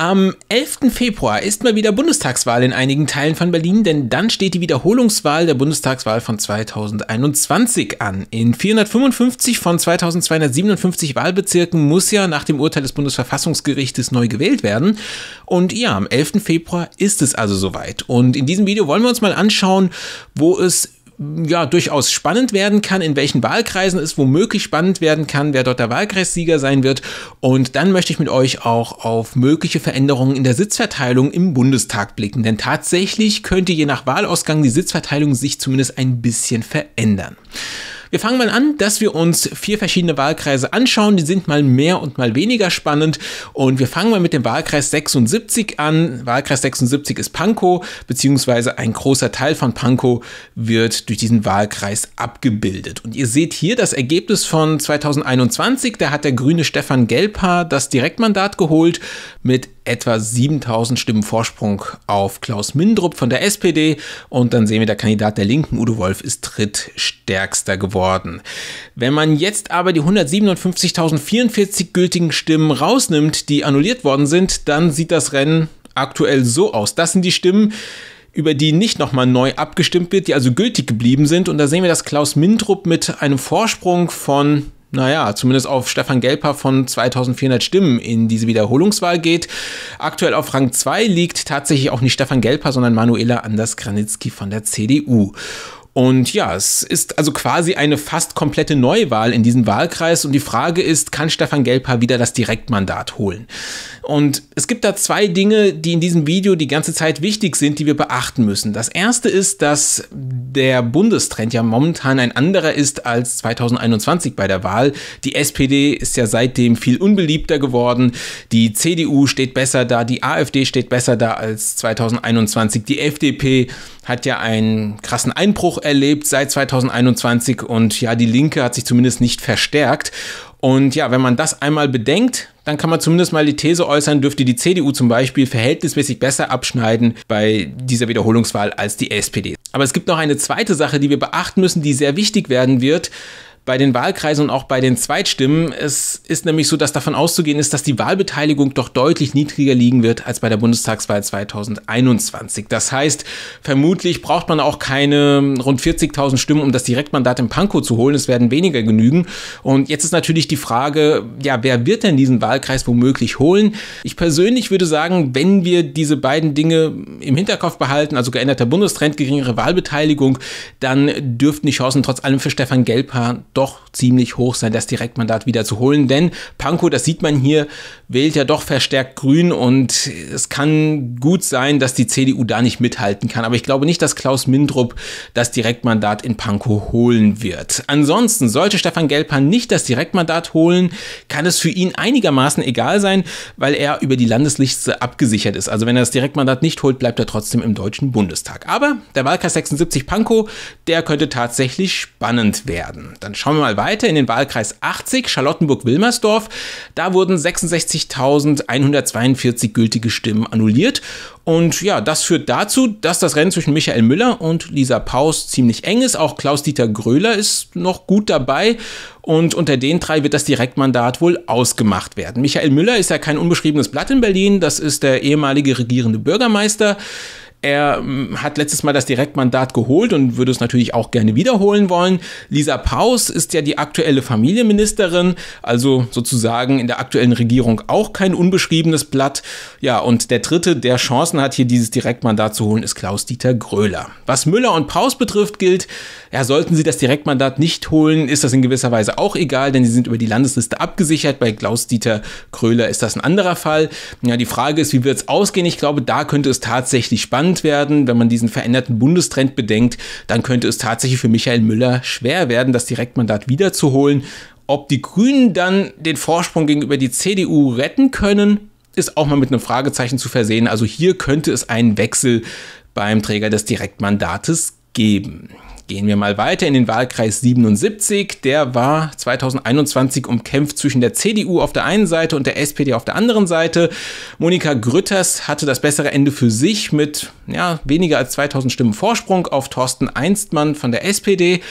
Am 11. Februar ist mal wieder Bundestagswahl in einigen Teilen von Berlin, denn dann steht die Wiederholungswahl der Bundestagswahl von 2021 an. In 455 von 2257 Wahlbezirken muss ja nach dem Urteil des Bundesverfassungsgerichtes neu gewählt werden. Und ja, am 11. Februar ist es also soweit. Und in diesem Video wollen wir uns mal anschauen, wo es ja durchaus spannend werden kann, in welchen Wahlkreisen es womöglich spannend werden kann, wer dort der Wahlkreissieger sein wird. Und dann möchte ich mit euch auch auf mögliche Veränderungen in der Sitzverteilung im Bundestag blicken. Denn tatsächlich könnte je nach Wahlausgang die Sitzverteilung sich zumindest ein bisschen verändern. Wir fangen mal an, dass wir uns vier verschiedene Wahlkreise anschauen. Die sind mal mehr und mal weniger spannend. Und wir fangen mal mit dem Wahlkreis 76 an. Wahlkreis 76 ist Pankow, beziehungsweise ein großer Teil von Pankow wird durch diesen Wahlkreis abgebildet. Und ihr seht hier das Ergebnis von 2021. Da hat der grüne Stefan Gelpa das Direktmandat geholt mit etwa 7000 Stimmen Vorsprung auf Klaus Mindrup von der SPD. Und dann sehen wir, der Kandidat der Linken, Udo Wolf, ist drittstärkster geworden. Wenn man jetzt aber die 157.044 gültigen Stimmen rausnimmt, die annulliert worden sind, dann sieht das Rennen aktuell so aus. Das sind die Stimmen, über die nicht nochmal neu abgestimmt wird, die also gültig geblieben sind. Und da sehen wir, dass Klaus Mindrup mit einem Vorsprung von naja, zumindest auf Stefan Gelper von 2400 Stimmen in diese Wiederholungswahl geht. Aktuell auf Rang 2 liegt tatsächlich auch nicht Stefan Gelper, sondern Manuela Anders-Granitzky von der CDU. Und ja, es ist also quasi eine fast komplette Neuwahl in diesem Wahlkreis und die Frage ist, kann Stefan Gelper wieder das Direktmandat holen? Und es gibt da zwei Dinge, die in diesem Video die ganze Zeit wichtig sind, die wir beachten müssen. Das erste ist, dass der Bundestrend ja momentan ein anderer ist als 2021 bei der Wahl. Die SPD ist ja seitdem viel unbeliebter geworden. Die CDU steht besser da, die AfD steht besser da als 2021. Die FDP hat ja einen krassen Einbruch erlebt seit 2021 und ja, die Linke hat sich zumindest nicht verstärkt. Und ja, wenn man das einmal bedenkt, dann kann man zumindest mal die These äußern, dürfte die CDU zum Beispiel verhältnismäßig besser abschneiden bei dieser Wiederholungswahl als die SPD. Aber es gibt noch eine zweite Sache, die wir beachten müssen, die sehr wichtig werden wird bei den Wahlkreisen und auch bei den Zweitstimmen. Es ist nämlich so, dass davon auszugehen ist, dass die Wahlbeteiligung doch deutlich niedriger liegen wird als bei der Bundestagswahl 2021. Das heißt, vermutlich braucht man auch keine rund 40.000 Stimmen, um das Direktmandat in Pankow zu holen. Es werden weniger genügen. Und jetzt ist natürlich die Frage, ja, wer wird denn diesen Wahlkreis womöglich holen? Ich persönlich würde sagen, wenn wir diese beiden Dinge im Hinterkopf behalten, also geänderter Bundestrend, geringere Wahlbeteiligung, dann dürften die Chancen trotz allem für Stefan Gelbhardt doch ziemlich hoch sein, das Direktmandat wieder zu holen. Denn Pankow, das sieht man hier, wählt ja doch verstärkt Grün und es kann gut sein, dass die CDU da nicht mithalten kann. Aber ich glaube nicht, dass Klaus Mindrup das Direktmandat in Pankow holen wird. Ansonsten sollte Stefan Gelpan nicht das Direktmandat holen, kann es für ihn einigermaßen egal sein, weil er über die Landesliste abgesichert ist. Also wenn er das Direktmandat nicht holt, bleibt er trotzdem im Deutschen Bundestag. Aber der Wahlkreis 76 Pankow, der könnte tatsächlich spannend werden. Dann schauen Schauen wir mal weiter in den Wahlkreis 80, Charlottenburg-Wilmersdorf. Da wurden 66.142 gültige Stimmen annulliert. Und ja, das führt dazu, dass das Rennen zwischen Michael Müller und Lisa Paus ziemlich eng ist. Auch Klaus-Dieter Gröler ist noch gut dabei. Und unter den drei wird das Direktmandat wohl ausgemacht werden. Michael Müller ist ja kein unbeschriebenes Blatt in Berlin. Das ist der ehemalige regierende Bürgermeister. Er mm, hat letztes Mal das Direktmandat geholt und würde es natürlich auch gerne wiederholen wollen. Lisa Paus ist ja die aktuelle Familienministerin, also sozusagen in der aktuellen Regierung auch kein unbeschriebenes Blatt. Ja, und der dritte, der Chancen hat, hier dieses Direktmandat zu holen, ist Klaus-Dieter Gröler. Was Müller und Paus betrifft, gilt, ja, sollten sie das Direktmandat nicht holen, ist das in gewisser Weise auch egal, denn sie sind über die Landesliste abgesichert. Bei Klaus-Dieter Gröler ist das ein anderer Fall. Ja, die Frage ist, wie wird es ausgehen? Ich glaube, da könnte es tatsächlich spannend relevant werden. Wenn man diesen veränderten Bundestrend bedenkt, dann könnte es tatsächlich für Michael Müller schwer werden, das Direktmandat wiederzuholen. Ob die Grünen dann den Vorsprung gegenüber die CDU retten können, ist auch mal mit einem Fragezeichen zu versehen. Also hier könnte es einen Wechsel beim Träger des Direktmandates geben. Gehen wir mal weiter in den Wahlkreis 77. Der war 2021 umkämpft zwischen der CDU auf der einen Seite und der SPD auf der anderen Seite. Monika Grütters hatte das bessere Ende für sich mit ja, weniger als 2000 Stimmen Vorsprung auf Thorsten Einstmann von der SPD.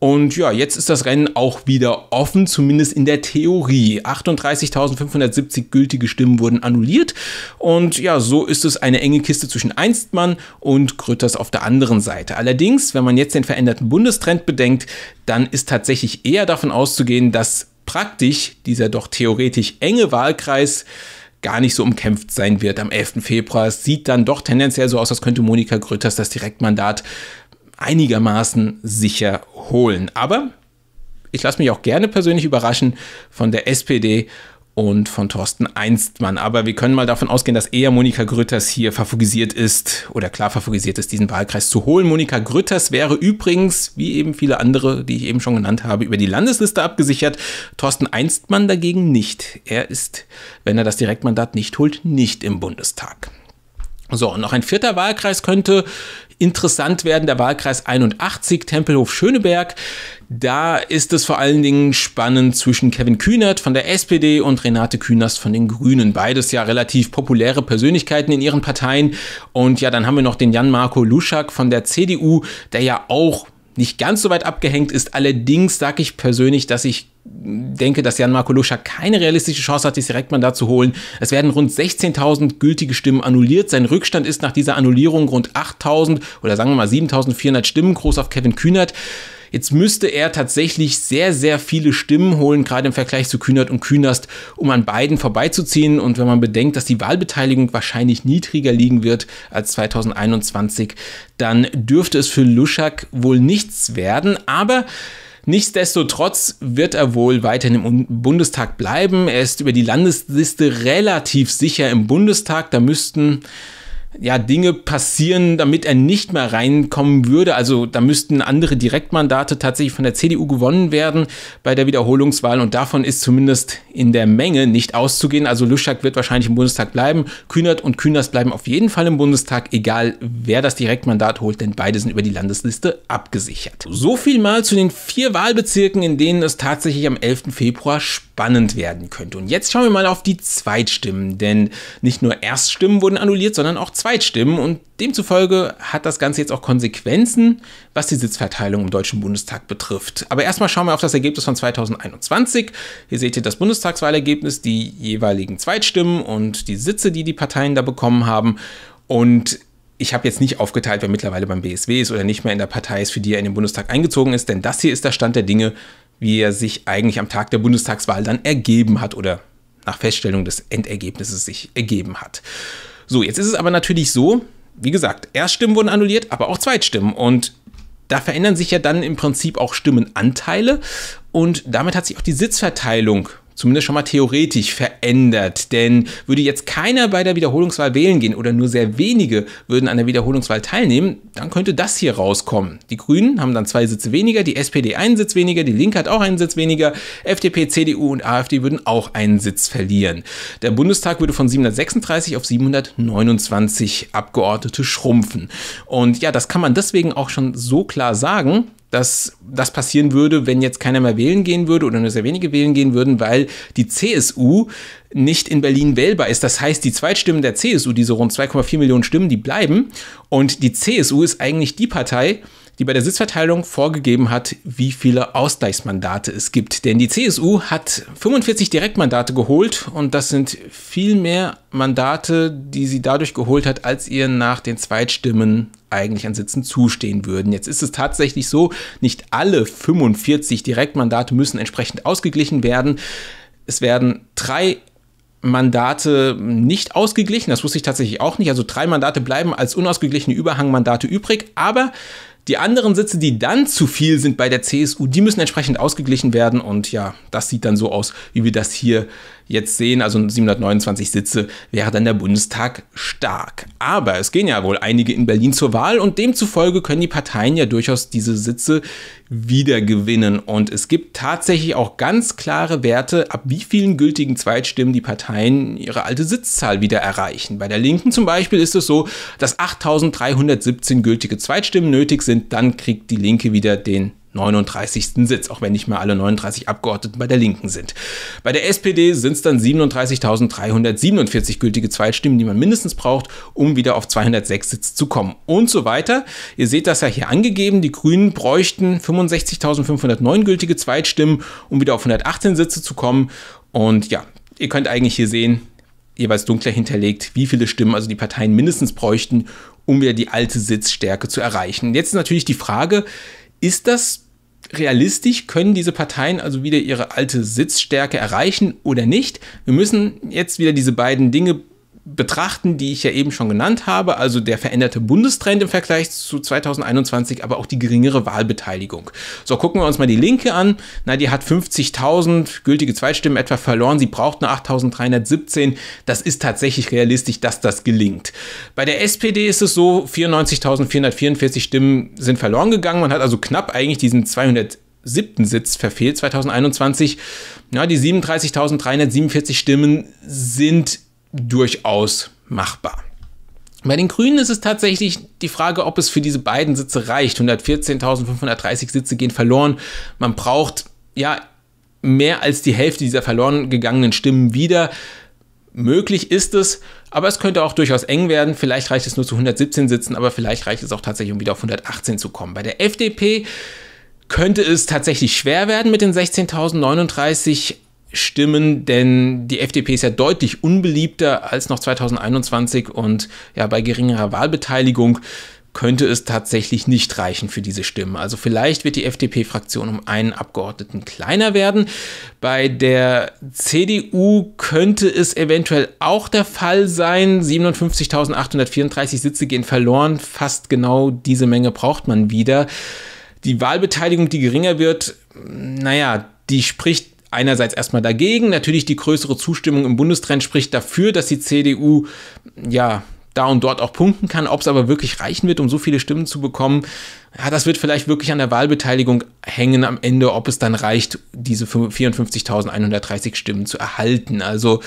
Und ja, jetzt ist das Rennen auch wieder offen, zumindest in der Theorie. 38.570 gültige Stimmen wurden annulliert. Und ja, so ist es eine enge Kiste zwischen Einstmann und Grütters auf der anderen Seite. Allerdings, wenn man jetzt den veränderten Bundestrend bedenkt, dann ist tatsächlich eher davon auszugehen, dass praktisch dieser doch theoretisch enge Wahlkreis gar nicht so umkämpft sein wird am 11. Februar. Es sieht dann doch tendenziell so aus, als könnte Monika Grütters das Direktmandat einigermaßen sicher holen. Aber ich lasse mich auch gerne persönlich überraschen von der SPD und von Thorsten Einstmann. Aber wir können mal davon ausgehen, dass eher Monika Grütters hier favorisiert ist oder klar favorisiert ist, diesen Wahlkreis zu holen. Monika Grütters wäre übrigens, wie eben viele andere, die ich eben schon genannt habe, über die Landesliste abgesichert. Thorsten Einstmann dagegen nicht. Er ist, wenn er das Direktmandat nicht holt, nicht im Bundestag. So, und noch ein vierter Wahlkreis könnte Interessant werden der Wahlkreis 81 Tempelhof-Schöneberg. Da ist es vor allen Dingen spannend zwischen Kevin Kühnert von der SPD und Renate Künast von den Grünen. Beides ja relativ populäre Persönlichkeiten in ihren Parteien. Und ja, dann haben wir noch den Jan-Marco Luschak von der CDU, der ja auch nicht ganz so weit abgehängt ist. Allerdings sage ich persönlich, dass ich denke, dass Jan-Marco Luschak keine realistische Chance hat, sich direkt Mandat zu holen. Es werden rund 16.000 gültige Stimmen annulliert. Sein Rückstand ist nach dieser Annullierung rund 8.000 oder sagen wir mal 7.400 Stimmen, groß auf Kevin Kühnert. Jetzt müsste er tatsächlich sehr, sehr viele Stimmen holen, gerade im Vergleich zu Kühnert und Kühnerst, um an beiden vorbeizuziehen. Und wenn man bedenkt, dass die Wahlbeteiligung wahrscheinlich niedriger liegen wird als 2021, dann dürfte es für Luschak wohl nichts werden. Aber Nichtsdestotrotz wird er wohl weiterhin im Bundestag bleiben. Er ist über die Landesliste relativ sicher im Bundestag. Da müssten ja, Dinge passieren, damit er nicht mehr reinkommen würde. Also da müssten andere Direktmandate tatsächlich von der CDU gewonnen werden bei der Wiederholungswahl und davon ist zumindest in der Menge nicht auszugehen. Also Lüschak wird wahrscheinlich im Bundestag bleiben, Kühnert und Kühners bleiben auf jeden Fall im Bundestag, egal wer das Direktmandat holt, denn beide sind über die Landesliste abgesichert. So viel mal zu den vier Wahlbezirken, in denen es tatsächlich am 11. Februar spannend werden könnte. Und jetzt schauen wir mal auf die Zweitstimmen, denn nicht nur Erststimmen wurden annulliert, sondern auch Zweitstimmen und demzufolge hat das Ganze jetzt auch Konsequenzen, was die Sitzverteilung im Deutschen Bundestag betrifft. Aber erstmal schauen wir auf das Ergebnis von 2021. Hier seht ihr das Bundestagswahlergebnis, die jeweiligen Zweitstimmen und die Sitze, die die Parteien da bekommen haben. Und ich habe jetzt nicht aufgeteilt, wer mittlerweile beim BSW ist oder nicht mehr in der Partei ist, für die er in den Bundestag eingezogen ist, denn das hier ist der Stand der Dinge, wie er sich eigentlich am Tag der Bundestagswahl dann ergeben hat oder nach Feststellung des Endergebnisses sich ergeben hat. So, jetzt ist es aber natürlich so, wie gesagt, Erststimmen wurden annulliert, aber auch Zweitstimmen. Und da verändern sich ja dann im Prinzip auch Stimmenanteile. Und damit hat sich auch die Sitzverteilung zumindest schon mal theoretisch verändert. Denn würde jetzt keiner bei der Wiederholungswahl wählen gehen oder nur sehr wenige würden an der Wiederholungswahl teilnehmen, dann könnte das hier rauskommen. Die Grünen haben dann zwei Sitze weniger, die SPD einen Sitz weniger, die Linke hat auch einen Sitz weniger, FDP, CDU und AfD würden auch einen Sitz verlieren. Der Bundestag würde von 736 auf 729 Abgeordnete schrumpfen. Und ja, das kann man deswegen auch schon so klar sagen, dass das passieren würde, wenn jetzt keiner mehr wählen gehen würde oder nur sehr wenige wählen gehen würden, weil die CSU nicht in Berlin wählbar ist. Das heißt, die Zweitstimmen der CSU, diese rund 2,4 Millionen Stimmen, die bleiben. Und die CSU ist eigentlich die Partei, die bei der Sitzverteilung vorgegeben hat, wie viele Ausgleichsmandate es gibt. Denn die CSU hat 45 Direktmandate geholt und das sind viel mehr Mandate, die sie dadurch geholt hat, als ihr nach den Zweitstimmen eigentlich an Sitzen zustehen würden. Jetzt ist es tatsächlich so, nicht alle 45 Direktmandate müssen entsprechend ausgeglichen werden. Es werden drei Mandate nicht ausgeglichen. Das wusste ich tatsächlich auch nicht. Also drei Mandate bleiben als unausgeglichene Überhangmandate übrig. Aber die anderen Sitze, die dann zu viel sind bei der CSU, die müssen entsprechend ausgeglichen werden. Und ja, das sieht dann so aus, wie wir das hier jetzt sehen. Also 729 Sitze wäre dann der Bundestag stark. Aber es gehen ja wohl einige in Berlin zur Wahl und demzufolge können die Parteien ja durchaus diese Sitze wiedergewinnen. Und es gibt tatsächlich auch ganz klare Werte, ab wie vielen gültigen Zweitstimmen die Parteien ihre alte Sitzzahl wieder erreichen. Bei der Linken zum Beispiel ist es so, dass 8317 gültige Zweitstimmen nötig sind sind, dann kriegt die Linke wieder den 39. Sitz, auch wenn nicht mehr alle 39 Abgeordneten bei der Linken sind. Bei der SPD sind es dann 37.347 gültige Zweitstimmen, die man mindestens braucht, um wieder auf 206 Sitz zu kommen und so weiter. Ihr seht das ja hier angegeben, die Grünen bräuchten 65.509 gültige Zweitstimmen, um wieder auf 118 Sitze zu kommen und ja, ihr könnt eigentlich hier sehen, jeweils dunkler hinterlegt, wie viele Stimmen also die Parteien mindestens bräuchten, um wieder die alte Sitzstärke zu erreichen. Jetzt ist natürlich die Frage, ist das realistisch? Können diese Parteien also wieder ihre alte Sitzstärke erreichen oder nicht? Wir müssen jetzt wieder diese beiden Dinge betrachten, die ich ja eben schon genannt habe, also der veränderte Bundestrend im Vergleich zu 2021, aber auch die geringere Wahlbeteiligung. So, gucken wir uns mal die Linke an. Na, die hat 50.000 gültige Zweitstimmen etwa verloren. Sie braucht nur 8.317. Das ist tatsächlich realistisch, dass das gelingt. Bei der SPD ist es so, 94.444 Stimmen sind verloren gegangen. Man hat also knapp eigentlich diesen 200 siebten Sitz verfehlt 2021. Ja, die 37.347 Stimmen sind durchaus machbar. Bei den Grünen ist es tatsächlich die Frage, ob es für diese beiden Sitze reicht. 114.530 Sitze gehen verloren. Man braucht ja mehr als die Hälfte dieser verloren gegangenen Stimmen wieder. Möglich ist es, aber es könnte auch durchaus eng werden. Vielleicht reicht es nur zu 117 Sitzen, aber vielleicht reicht es auch tatsächlich, um wieder auf 118 zu kommen. Bei der FDP könnte es tatsächlich schwer werden mit den 16.039 Stimmen, denn die FDP ist ja deutlich unbeliebter als noch 2021 und ja, bei geringerer Wahlbeteiligung könnte es tatsächlich nicht reichen für diese Stimmen. Also vielleicht wird die FDP-Fraktion um einen Abgeordneten kleiner werden. Bei der CDU könnte es eventuell auch der Fall sein. 57.834 Sitze gehen verloren. Fast genau diese Menge braucht man wieder. Die Wahlbeteiligung, die geringer wird, naja, die spricht einerseits erstmal dagegen. Natürlich die größere Zustimmung im Bundestrend spricht dafür, dass die CDU ja da und dort auch punkten kann. Ob es aber wirklich reichen wird, um so viele Stimmen zu bekommen, ja, das wird vielleicht wirklich an der Wahlbeteiligung hängen am Ende, ob es dann reicht, diese 54.130 Stimmen zu erhalten. Also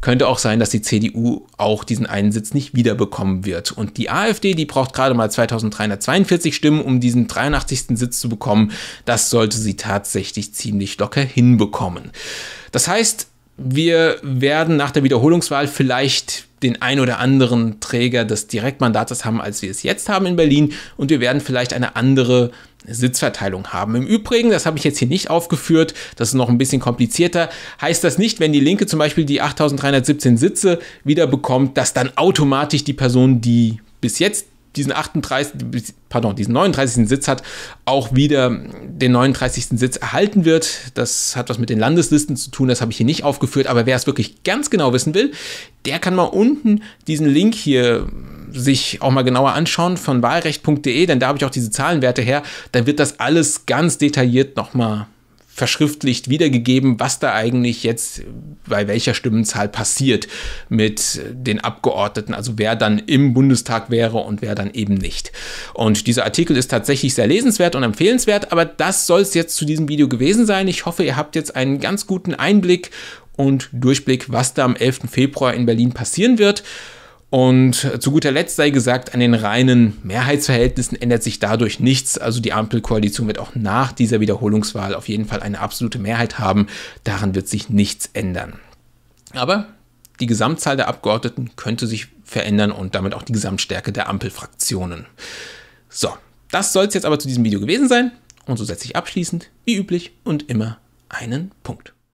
könnte auch sein, dass die CDU auch diesen einen Sitz nicht wiederbekommen wird. Und die AfD, die braucht gerade mal 2342 Stimmen, um diesen 83. Sitz zu bekommen. Das sollte sie tatsächlich ziemlich locker hinbekommen. Das heißt, wir werden nach der Wiederholungswahl vielleicht den ein oder anderen Träger des Direktmandates haben, als wir es jetzt haben in Berlin. Und wir werden vielleicht eine andere Sitzverteilung haben. Im Übrigen, das habe ich jetzt hier nicht aufgeführt, das ist noch ein bisschen komplizierter, heißt das nicht, wenn die Linke zum Beispiel die 8317 Sitze wieder bekommt, dass dann automatisch die Person, die bis jetzt diesen 38, pardon, diesen 39. Sitz hat, auch wieder den 39. Sitz erhalten wird. Das hat was mit den Landeslisten zu tun, das habe ich hier nicht aufgeführt, aber wer es wirklich ganz genau wissen will, der kann mal unten diesen Link hier sich auch mal genauer anschauen von wahlrecht.de, denn da habe ich auch diese Zahlenwerte her, dann wird das alles ganz detailliert nochmal verschriftlicht wiedergegeben, was da eigentlich jetzt bei welcher Stimmenzahl passiert mit den Abgeordneten, also wer dann im Bundestag wäre und wer dann eben nicht. Und dieser Artikel ist tatsächlich sehr lesenswert und empfehlenswert, aber das soll es jetzt zu diesem Video gewesen sein. Ich hoffe, ihr habt jetzt einen ganz guten Einblick und Durchblick, was da am 11. Februar in Berlin passieren wird. Und zu guter Letzt sei gesagt, an den reinen Mehrheitsverhältnissen ändert sich dadurch nichts. Also die Ampelkoalition wird auch nach dieser Wiederholungswahl auf jeden Fall eine absolute Mehrheit haben. Daran wird sich nichts ändern. Aber die Gesamtzahl der Abgeordneten könnte sich verändern und damit auch die Gesamtstärke der Ampelfraktionen. So, das soll es jetzt aber zu diesem Video gewesen sein. Und so setze ich abschließend, wie üblich und immer, einen Punkt.